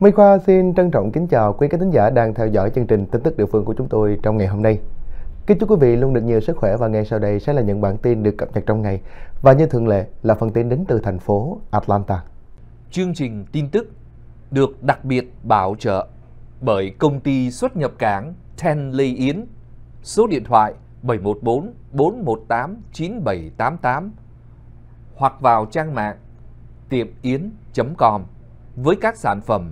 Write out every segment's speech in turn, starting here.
Minh Khoa xin trân trọng kính chào quý khán thính giả đang theo dõi chương trình tin tức địa phương của chúng tôi trong ngày hôm nay. Kính chúc quý vị luôn được nhiều sức khỏe và ngay sau đây sẽ là những bản tin được cập nhật trong ngày. Và như thường lệ là phần tin đến từ thành phố Atlanta. Chương trình tin tức được đặc biệt bảo trợ bởi công ty xuất nhập cảng Ten Lê Yến, số điện thoại 714 418 9788 hoặc vào trang mạng tiệm yến.com với các sản phẩm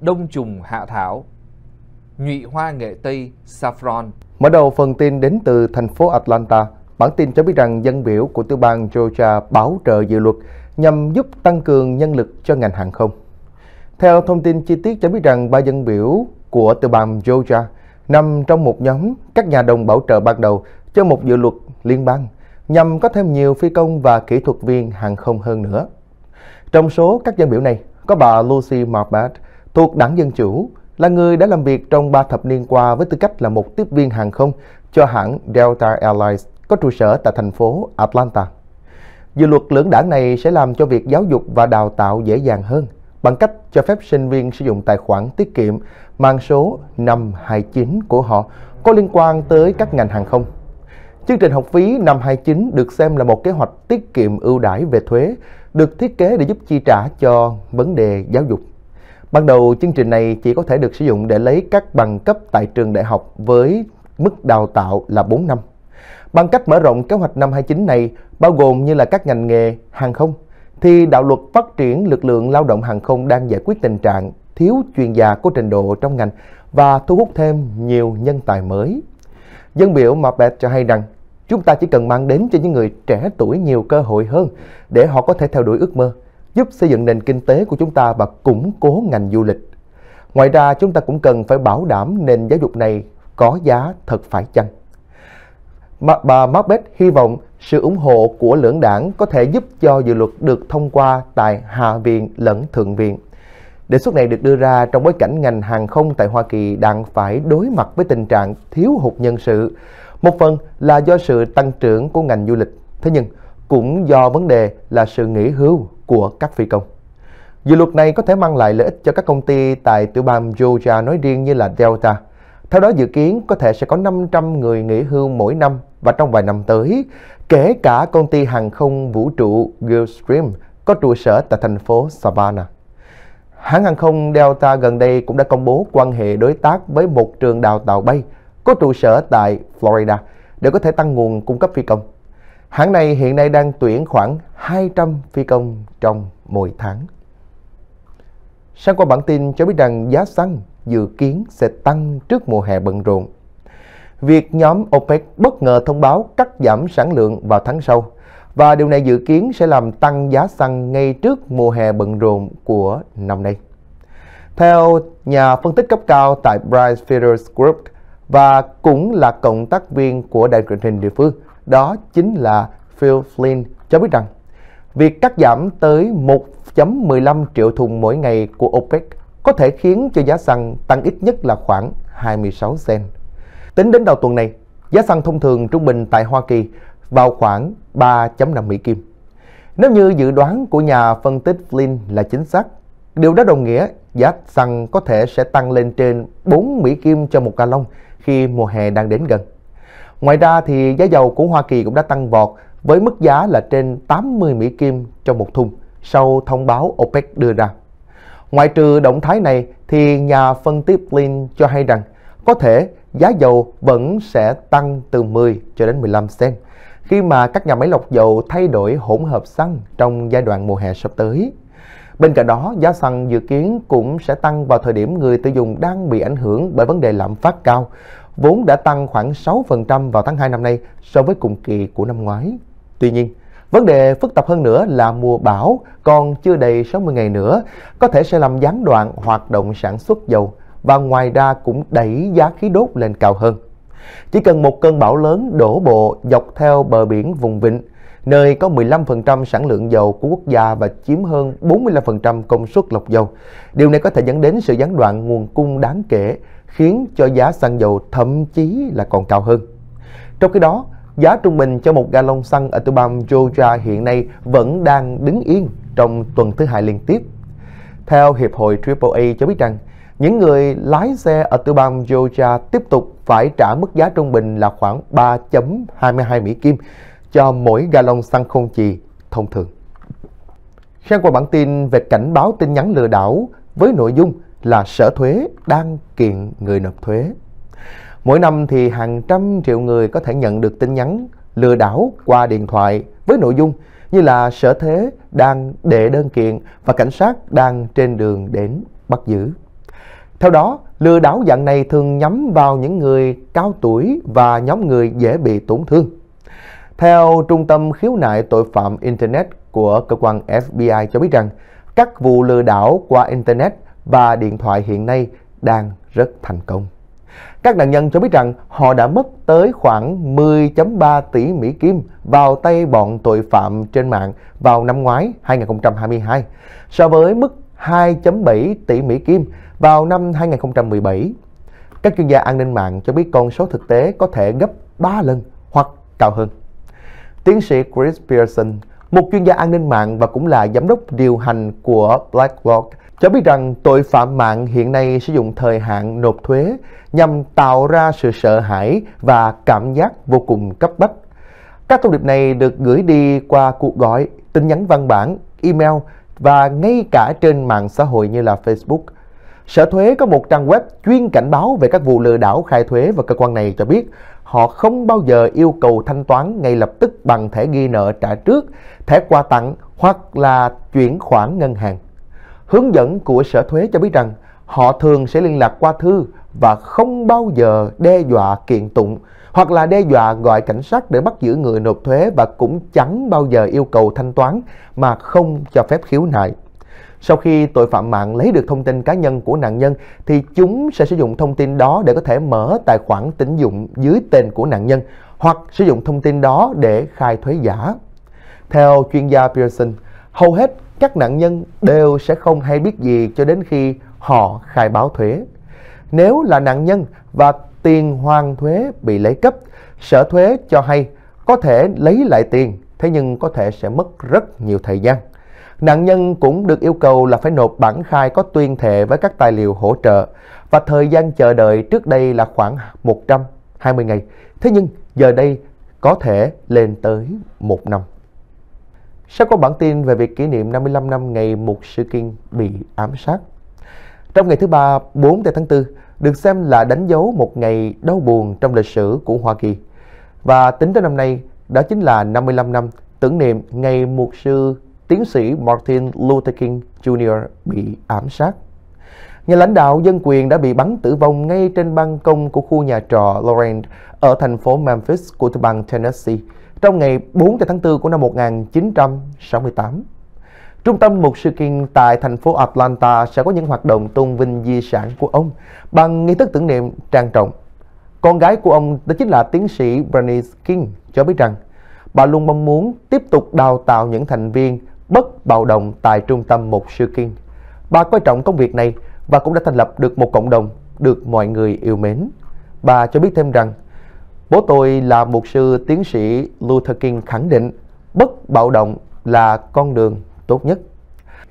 đông trùng hạ thảo, nhụy hoa nghệ Tây, saffron. Mở đầu phần tin đến từ thành phố Atlanta, bản tin cho biết rằng dân biểu của tiểu bang Georgia bảo trợ dự luật nhằm giúp tăng cường nhân lực cho ngành hàng không. Theo thông tin chi tiết cho biết rằng ba dân biểu của tiểu bang Georgia nằm trong một nhóm các nhà đồng bảo trợ ban đầu cho một dự luật liên bang nhằm có thêm nhiều phi công và kỹ thuật viên hàng không hơn nữa. Trong số các dân biểu này có bà Lucy Marbach, thuộc đảng Dân Chủ, là người đã làm việc trong 3 thập niên qua với tư cách là một tiếp viên hàng không cho hãng Delta Airlines có trụ sở tại thành phố Atlanta. Dự luật lưỡng đảng này sẽ làm cho việc giáo dục và đào tạo dễ dàng hơn bằng cách cho phép sinh viên sử dụng tài khoản tiết kiệm mang số 529 của họ có liên quan tới các ngành hàng không. Chương trình học phí năm 29 được xem là một kế hoạch tiết kiệm ưu đãi về thuế, được thiết kế để giúp chi trả cho vấn đề giáo dục. Ban đầu chương trình này chỉ có thể được sử dụng để lấy các bằng cấp tại trường đại học với mức đào tạo là 4 năm. Bằng cách mở rộng kế hoạch năm 29 này bao gồm như là các ngành nghề hàng không thì đạo luật phát triển lực lượng lao động hàng không đang giải quyết tình trạng thiếu chuyên gia có trình độ trong ngành và thu hút thêm nhiều nhân tài mới. Dân biểu Mabet cho hay rằng chúng ta chỉ cần mang đến cho những người trẻ tuổi nhiều cơ hội hơn để họ có thể theo đuổi ước mơ giúp xây dựng nền kinh tế của chúng ta và củng cố ngành du lịch. Ngoài ra, chúng ta cũng cần phải bảo đảm nền giáo dục này có giá thật phải chăng. Bà Macbeth hy vọng sự ủng hộ của lưỡng đảng có thể giúp cho dự luật được thông qua tại Hạ viện lẫn Thượng viện. Đề xuất này được đưa ra trong bối cảnh ngành hàng không tại Hoa Kỳ đang phải đối mặt với tình trạng thiếu hụt nhân sự. Một phần là do sự tăng trưởng của ngành du lịch, thế nhưng cũng do vấn đề là sự nghỉ hưu của các phi công. Dự luật này có thể mang lại lợi ích cho các công ty tại tiểu bang Georgia nói riêng như là Delta. Theo đó dự kiến có thể sẽ có 500 người nghỉ hưu mỗi năm và trong vài năm tới, kể cả công ty hàng không vũ trụ Gulfstream có trụ sở tại thành phố Savannah. Hãng hàng không Delta gần đây cũng đã công bố quan hệ đối tác với một trường đào tạo bay có trụ sở tại Florida để có thể tăng nguồn cung cấp phi công. Hãng này hiện nay đang tuyển khoảng 200 phi công trong mỗi tháng. Sang qua bản tin cho biết rằng giá xăng dự kiến sẽ tăng trước mùa hè bận rộn. Việc nhóm OPEC bất ngờ thông báo cắt giảm sản lượng vào tháng sau và điều này dự kiến sẽ làm tăng giá xăng ngay trước mùa hè bận rộn của năm nay. Theo nhà phân tích cấp cao tại Price Feeders Group và cũng là cộng tác viên của đài truyền hình địa phương, đó chính là Phil Flynn cho biết rằng việc cắt giảm tới 1.15 triệu thùng mỗi ngày của OPEC có thể khiến cho giá xăng tăng ít nhất là khoảng 26 cent. Tính đến đầu tuần này, giá xăng thông thường trung bình tại Hoa Kỳ vào khoảng 3.5 Mỹ Kim. Nếu như dự đoán của nhà phân tích Flynn là chính xác, điều đó đồng nghĩa giá xăng có thể sẽ tăng lên trên 4 Mỹ Kim cho một gallon khi mùa hè đang đến gần. Ngoài ra thì giá dầu của Hoa Kỳ cũng đã tăng vọt với mức giá là trên 80 Mỹ Kim trong một thùng sau thông báo OPEC đưa ra. ngoài trừ động thái này thì nhà phân tích Lin cho hay rằng có thể giá dầu vẫn sẽ tăng từ 10 cho đến 15 cent khi mà các nhà máy lọc dầu thay đổi hỗn hợp xăng trong giai đoạn mùa hè sắp tới. Bên cạnh đó, giá xăng dự kiến cũng sẽ tăng vào thời điểm người tiêu dùng đang bị ảnh hưởng bởi vấn đề lạm phát cao vốn đã tăng khoảng 6% vào tháng 2 năm nay so với cùng kỳ của năm ngoái. Tuy nhiên, vấn đề phức tạp hơn nữa là mùa bão còn chưa đầy 60 ngày nữa có thể sẽ làm gián đoạn hoạt động sản xuất dầu và ngoài ra cũng đẩy giá khí đốt lên cao hơn. Chỉ cần một cơn bão lớn đổ bộ dọc theo bờ biển vùng vịnh, nơi có 15% sản lượng dầu của quốc gia và chiếm hơn 45% công suất lọc dầu. Điều này có thể dẫn đến sự gián đoạn nguồn cung đáng kể khiến cho giá xăng dầu thậm chí là còn cao hơn. Trong khi đó, giá trung bình cho một gallon xăng ở tiểu bang Georgia hiện nay vẫn đang đứng yên trong tuần thứ hai liên tiếp. Theo Hiệp hội AAA cho biết rằng, những người lái xe ở tiểu bang Georgia tiếp tục phải trả mức giá trung bình là khoảng 3.22 Mỹ Kim cho mỗi gallon xăng không chì thông thường. Sang qua bản tin về cảnh báo tin nhắn lừa đảo với nội dung là sở thuế đang kiện người nộp thuế. Mỗi năm thì hàng trăm triệu người có thể nhận được tin nhắn lừa đảo qua điện thoại với nội dung như là sở thuế đang đệ đơn kiện và cảnh sát đang trên đường đến bắt giữ. Theo đó, lừa đảo dạng này thường nhắm vào những người cao tuổi và nhóm người dễ bị tổn thương. Theo Trung tâm Khiếu nại Tội phạm Internet của cơ quan FBI cho biết rằng, các vụ lừa đảo qua Internet và điện thoại hiện nay đang rất thành công. Các nạn nhân cho biết rằng họ đã mất tới khoảng 10.3 tỷ Mỹ Kim vào tay bọn tội phạm trên mạng vào năm ngoái 2022, so với mức 2.7 tỷ Mỹ Kim vào năm 2017. Các chuyên gia an ninh mạng cho biết con số thực tế có thể gấp 3 lần hoặc cao hơn. Tiến sĩ Chris Pearson, một chuyên gia an ninh mạng và cũng là giám đốc điều hành của BlackRock, cho biết rằng tội phạm mạng hiện nay sử dụng thời hạn nộp thuế nhằm tạo ra sự sợ hãi và cảm giác vô cùng cấp bách. Các thông điệp này được gửi đi qua cuộc gọi, tin nhắn văn bản, email và ngay cả trên mạng xã hội như là Facebook. Sở thuế có một trang web chuyên cảnh báo về các vụ lừa đảo khai thuế và cơ quan này cho biết họ không bao giờ yêu cầu thanh toán ngay lập tức bằng thẻ ghi nợ trả trước, thẻ quà tặng hoặc là chuyển khoản ngân hàng. Hướng dẫn của Sở Thuế cho biết rằng họ thường sẽ liên lạc qua thư và không bao giờ đe dọa kiện tụng hoặc là đe dọa gọi cảnh sát để bắt giữ người nộp thuế và cũng chẳng bao giờ yêu cầu thanh toán mà không cho phép khiếu nại. Sau khi tội phạm mạng lấy được thông tin cá nhân của nạn nhân thì chúng sẽ sử dụng thông tin đó để có thể mở tài khoản tín dụng dưới tên của nạn nhân hoặc sử dụng thông tin đó để khai thuế giả. Theo chuyên gia Pearson, hầu hết các nạn nhân đều sẽ không hay biết gì cho đến khi họ khai báo thuế. Nếu là nạn nhân và tiền hoàn thuế bị lấy cấp, sở thuế cho hay có thể lấy lại tiền, thế nhưng có thể sẽ mất rất nhiều thời gian. Nạn nhân cũng được yêu cầu là phải nộp bản khai có tuyên thệ với các tài liệu hỗ trợ và thời gian chờ đợi trước đây là khoảng 120 ngày. Thế nhưng giờ đây có thể lên tới một năm. Sẽ có bản tin về việc kỷ niệm 55 năm ngày một sự kiện bị ám sát. Trong ngày thứ ba 4 tháng 4 được xem là đánh dấu một ngày đau buồn trong lịch sử của Hoa Kỳ. Và tính tới năm nay, đó chính là 55 năm tưởng niệm ngày mục sư tiến sĩ Martin Luther King Jr. bị ám sát. Nhà lãnh đạo dân quyền đã bị bắn tử vong ngay trên ban công của khu nhà trọ Laurent ở thành phố Memphis của bang Tennessee trong ngày 4 tháng 4 của năm 1968. Trung tâm một sự kiện tại thành phố Atlanta sẽ có những hoạt động tôn vinh di sản của ông bằng nghi thức tưởng niệm trang trọng. Con gái của ông đó chính là tiến sĩ Bernice King cho biết rằng bà luôn mong muốn tiếp tục đào tạo những thành viên bất bạo động tại trung tâm một sự kiện. Bà coi trọng công việc này và cũng đã thành lập được một cộng đồng được mọi người yêu mến. Bà cho biết thêm rằng Bố tôi là mục sư tiến sĩ Luther King khẳng định bất bạo động là con đường tốt nhất.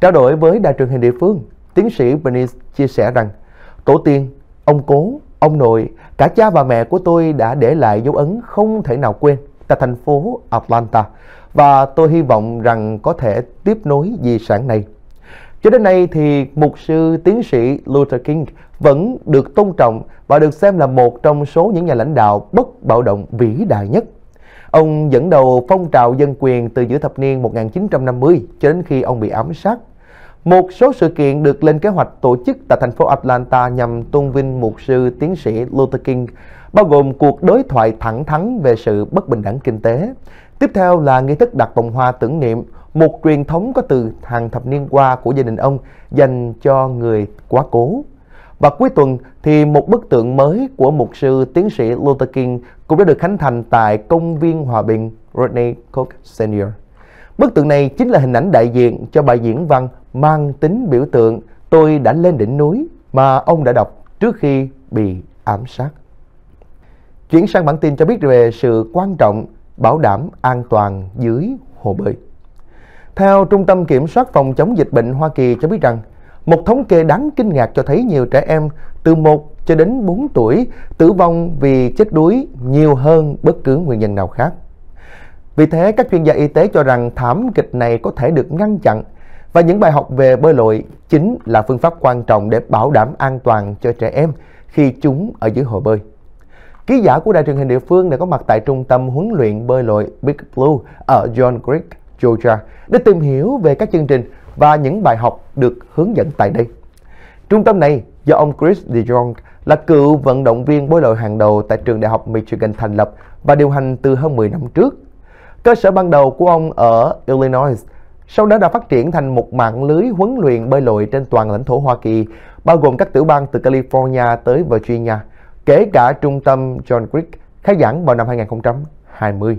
Trao đổi với đài truyền hình địa phương, tiến sĩ Bernice chia sẻ rằng tổ tiên, ông cố, ông nội, cả cha và mẹ của tôi đã để lại dấu ấn không thể nào quên tại thành phố Atlanta và tôi hy vọng rằng có thể tiếp nối di sản này cho đến nay thì mục sư tiến sĩ Luther King vẫn được tôn trọng và được xem là một trong số những nhà lãnh đạo bất bạo động vĩ đại nhất. Ông dẫn đầu phong trào dân quyền từ giữa thập niên 1950 cho đến khi ông bị ám sát. Một số sự kiện được lên kế hoạch tổ chức tại thành phố Atlanta nhằm tôn vinh mục sư tiến sĩ Luther King, bao gồm cuộc đối thoại thẳng thắn về sự bất bình đẳng kinh tế, Tiếp theo là nghi thức đặt vòng hoa tưởng niệm, một truyền thống có từ hàng thập niên qua của gia đình ông dành cho người quá cố. Và cuối tuần thì một bức tượng mới của mục sư tiến sĩ Luther King cũng đã được khánh thành tại công viên Hòa Bình Rodney Cook Senior. Bức tượng này chính là hình ảnh đại diện cho bài diễn văn mang tính biểu tượng Tôi đã lên đỉnh núi mà ông đã đọc trước khi bị ám sát. Chuyển sang bản tin cho biết về sự quan trọng bảo đảm an toàn dưới hồ bơi. Theo Trung tâm Kiểm soát Phòng chống dịch bệnh Hoa Kỳ cho biết rằng, một thống kê đáng kinh ngạc cho thấy nhiều trẻ em từ 1 cho đến 4 tuổi tử vong vì chết đuối nhiều hơn bất cứ nguyên nhân nào khác. Vì thế, các chuyên gia y tế cho rằng thảm kịch này có thể được ngăn chặn và những bài học về bơi lội chính là phương pháp quan trọng để bảo đảm an toàn cho trẻ em khi chúng ở dưới hồ bơi. Ký giả của đài truyền hình địa phương đã có mặt tại trung tâm huấn luyện bơi lội Big Blue ở John Creek, Georgia để tìm hiểu về các chương trình và những bài học được hướng dẫn tại đây. Trung tâm này do ông Chris DeJong là cựu vận động viên bơi lội hàng đầu tại trường đại học Michigan thành lập và điều hành từ hơn 10 năm trước. Cơ sở ban đầu của ông ở Illinois sau đó đã phát triển thành một mạng lưới huấn luyện bơi lội trên toàn lãnh thổ Hoa Kỳ, bao gồm các tiểu bang từ California tới Virginia – kể cả trung tâm John Crick khai giảng vào năm 2020.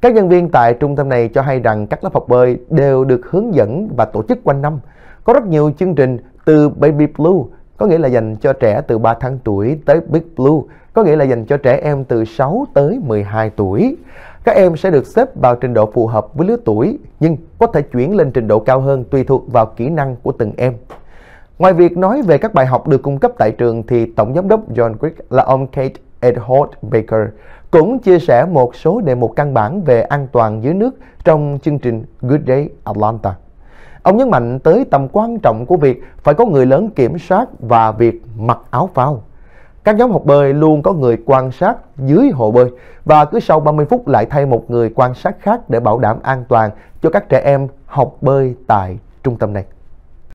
Các nhân viên tại trung tâm này cho hay rằng các lớp học bơi đều được hướng dẫn và tổ chức quanh năm. Có rất nhiều chương trình từ Baby Blue, có nghĩa là dành cho trẻ từ 3 tháng tuổi tới Big Blue, có nghĩa là dành cho trẻ em từ 6 tới 12 tuổi. Các em sẽ được xếp vào trình độ phù hợp với lứa tuổi, nhưng có thể chuyển lên trình độ cao hơn tùy thuộc vào kỹ năng của từng em. Ngoài việc nói về các bài học được cung cấp tại trường thì Tổng Giám đốc John Quick là ông Kate Edhold Baker cũng chia sẻ một số đề mục căn bản về an toàn dưới nước trong chương trình Good Day Atlanta. Ông nhấn mạnh tới tầm quan trọng của việc phải có người lớn kiểm soát và việc mặc áo phao. Các nhóm học bơi luôn có người quan sát dưới hồ bơi và cứ sau 30 phút lại thay một người quan sát khác để bảo đảm an toàn cho các trẻ em học bơi tại trung tâm này.